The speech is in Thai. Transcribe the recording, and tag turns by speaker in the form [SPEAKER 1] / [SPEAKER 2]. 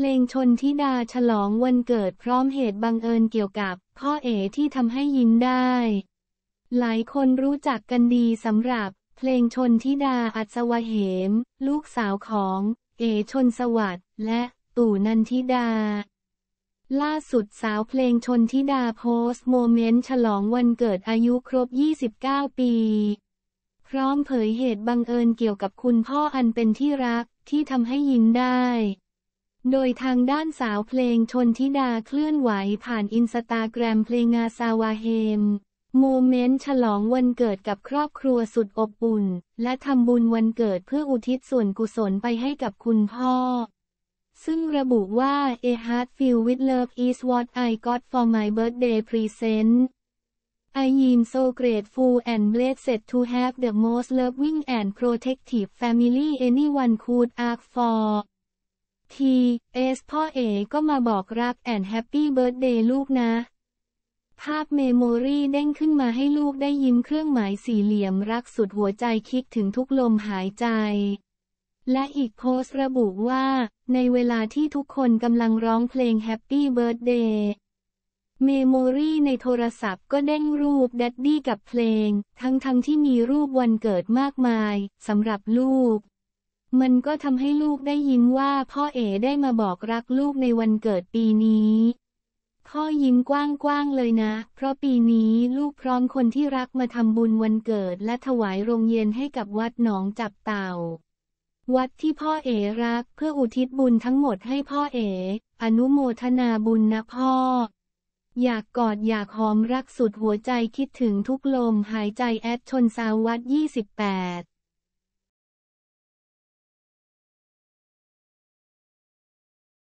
[SPEAKER 1] เพลงชนทิดาฉลองวันเกิดพร้อมเหตุบังเอิญเกี่ยวกับ พ่อเอ๋ที่ทำให้ยิ้มได้ หลายคนรู้จักกันดีสำหรับ เพลงชนทิดาอัศวเหม ลูกสาวของ เอ๋ชนสวัสด์และ ตู่นันทิดา ล่าสุดสาวเพลงชนทิดาโพสต์โมเมนต์ฉลองวันเกิดอายุครบ 29 ปี พร้อมเผยเหตุบังเอิญเกี่ยวกับคุณพ่ออันเป็นที่รักที่ทำให้ยิ้มได้โดยทางด้านสาวเพลงชนทิดาเคลื่อนไหวผ่านอินสตาแกรมเพลงอาซาวาเฮม โมเมนต์ฉลองวันเกิดกับครอบครัวสุดอบอุ่น และทำบุญวันเกิดเพื่ออุทิศส่วนกุศลไปให้กับคุณพ่อ ซึ่งระบุว่า A heart filled with love is what I got for my birthday present I am so grateful and blessed to have the most loving and protective family anyone could ask for ทีเอสพ่อเอก็มาบอกรักแอนแฮปปี้เบิร์ดเดย์ลูกนะ ภาพเมมโมรีเด้งขึ้นมาให้ลูกได้ยิ้มเครื่องหมายสี่เหลี่ยมรักสุดหัวใจคิดถึงทุกลมหายใจ และอีกโพสต์ระบุว่า ในเวลาที่ทุกคนกำลังร้องเพลงแฮปปี้เบิร์ดเดย์เมมโมรีในโทรศัพท์ก็เด้งรูปดัดดี้กับเพลง ทั้งๆทที่มีรูปวันเกิดมากมายสำหรับลูกมันก็ทำให้ลูกได้ยินว่าพ่อเอ๋ได้มาบอกรักลูกในวันเกิดปีนี้ พ่อยิ้มกว้างๆ เลยนะ เพราะปีนี้ลูกพร้อมคนที่รักมาทำบุญวันเกิดและถวายโรงเย็นให้กับวัดหนองจับเต่า วัดที่พ่อเอ๋รัก เพื่ออุทิศบุญทั้งหมดให้พ่อเอ๋อนุโมทนาบุญนะพ่อ อยากกอดอยากหอมรักสุดหัวใจคิดถึงทุกลมหายใจแอดชนสาวัด28